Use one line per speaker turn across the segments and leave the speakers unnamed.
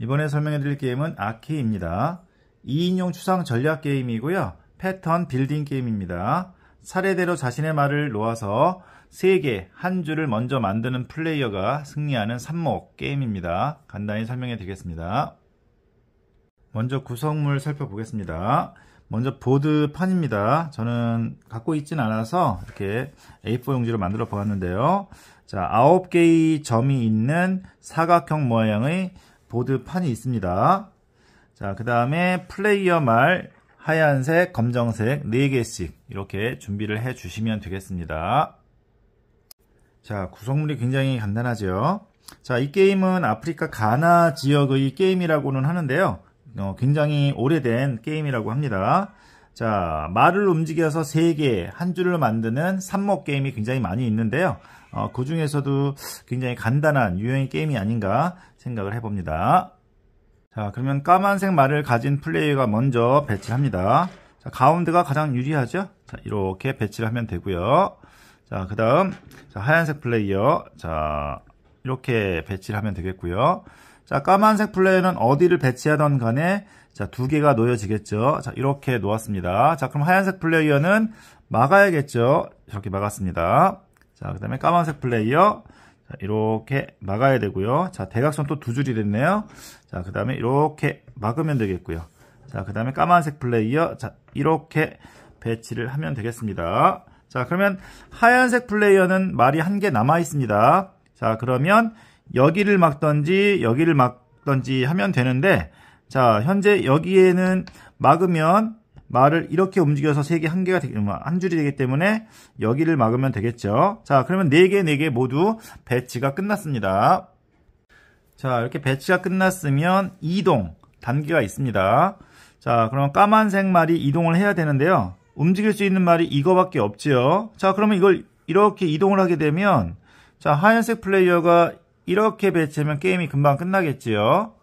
이번에 설명해 드릴 게임은 아케입니다. 2인용 추상 전략 게임이고요. 패턴 빌딩 게임입니다. 사례대로 자신의 말을 놓아서 3개, 한 줄을 먼저 만드는 플레이어가 승리하는 3목 게임입니다. 간단히 설명해 드리겠습니다. 먼저 구성물 살펴보겠습니다. 먼저 보드판입니다. 저는 갖고 있진 않아서 이렇게 A4 용지로 만들어 보았는데요. 자, 9개의 점이 있는 사각형 모양의 보드판이 있습니다. 자, 그 다음에 플레이어 말 하얀색, 검정색 4개씩 이렇게 준비를 해 주시면 되겠습니다. 자, 구성물이 굉장히 간단하죠. 자, 이 게임은 아프리카 가나 지역의 게임이라고는 하는데요. 어, 굉장히 오래된 게임이라고 합니다. 자, 말을 움직여서 세 개 한 줄을 만드는 삽목 게임이 굉장히 많이 있는데요. 어, 그 중에서도 굉장히 간단한 유형의 게임이 아닌가 생각을 해봅니다. 자, 그러면 까만색 말을 가진 플레이어가 먼저 배치합니다. 를 자, 가운데가 가장 유리하죠? 자, 이렇게 배치를 하면 되고요. 자, 그 다음, 하얀색 플레이어. 자, 이렇게 배치를 하면 되겠고요. 자, 까만색 플레이는 어 어디를 배치하던 간에 자, 두 개가 놓여지겠죠. 자, 이렇게 놓았습니다. 자, 그럼 하얀색 플레이어는 막아야겠죠. 이렇게 막았습니다. 자, 그 다음에 까만색 플레이어. 자, 이렇게 막아야 되고요. 자, 대각선 또 두 줄이 됐네요. 자, 그 다음에 이렇게 막으면 되겠고요. 자, 그 다음에 까만색 플레이어. 자, 이렇게 배치를 하면 되겠습니다. 자, 그러면 하얀색 플레이어는 말이 한 개 남아 있습니다. 자, 그러면 여기를 막던지 여기를 막던지 하면 되는데 자 현재 여기에는 막으면 말을 이렇게 움직여서 3개한 개가 되, 뭐, 한 줄이 되기 때문에 여기를 막으면 되겠죠. 자, 그러면 4 개, 4개 모두 배치가 끝났습니다. 자, 이렇게 배치가 끝났으면 이동 단계가 있습니다. 자, 그럼 까만색 말이 이동을 해야 되는데요. 움직일 수 있는 말이 이거밖에 없지요. 자, 그러면 이걸 이렇게 이동을 하게 되면 자, 하얀색 플레이어가 이렇게 배치하면 게임이 금방 끝나겠지요.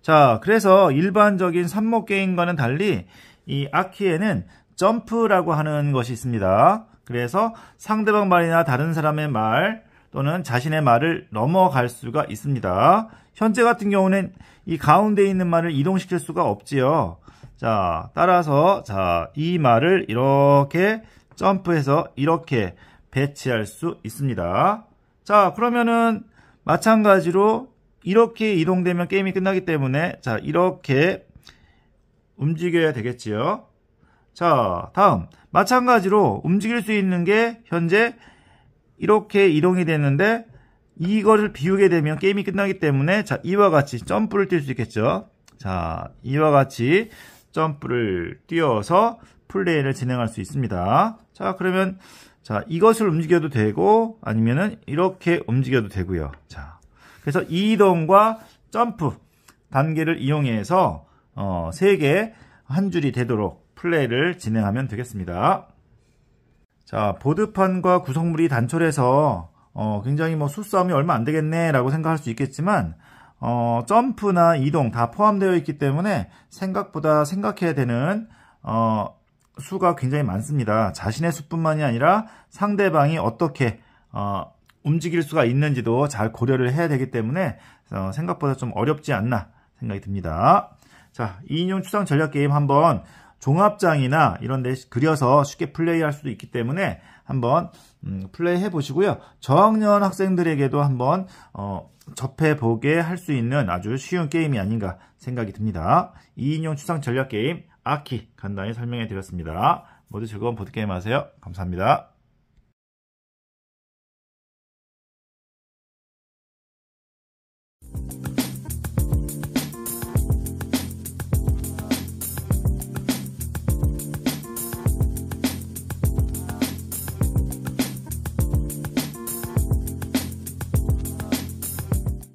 자, 그래서 일반적인 삽목 게임과는 달리 이 아키에는 점프라고 하는 것이 있습니다. 그래서 상대방 말이나 다른 사람의 말 또는 자신의 말을 넘어갈 수가 있습니다. 현재 같은 경우는 이 가운데 있는 말을 이동시킬 수가 없지요. 자, 따라서 자, 이 말을 이렇게 점프해서 이렇게 배치할 수 있습니다. 자, 그러면은 마찬가지로 이렇게 이동되면 게임이 끝나기 때문에 자 이렇게 움직여야 되겠지요. 자 다음 마찬가지로 움직일 수 있는 게 현재 이렇게 이동이 됐는데 이거를 비우게 되면 게임이 끝나기 때문에 자 이와 같이 점프를 뛸 수 있겠죠. 자 이와 같이 점프를 뛰어서 플레이를 진행할 수 있습니다. 자 그러면 자, 이것을 움직여도 되고 아니면은 이렇게 움직여도 되고요. 자. 그래서 이동과 점프 단계를 이용해서 어, 3개 한 줄이 되도록 플레이를 진행하면 되겠습니다. 자, 보드판과 구성물이 단촐해서 어, 굉장히 뭐 수싸움이 얼마 안 되겠네라고 생각할 수 있겠지만 어, 점프나 이동 다 포함되어 있기 때문에 생각보다 생각해야 되는 어, 수가 굉장히 많습니다. 자신의 수뿐만이 아니라 상대방이 어떻게 어, 움직일 수가 있는지도 잘 고려를 해야 되기 때문에 어, 생각보다 좀 어렵지 않나 생각이 듭니다. 자, 2인용 추상 전략 게임 한번 종합장이나 이런 데 그려서 쉽게 플레이할 수도 있기 때문에 한번 음, 플레이해 보시고요. 저학년 학생들에게도 한번 어, 접해보게 할 수 있는 아주 쉬운 게임이 아닌가 생각이 듭니다. 2인용 추상 전략 게임 아키 간단히 설명해 드렸습니다. 모두 즐거운 보드게임 하세요. 감사합니다.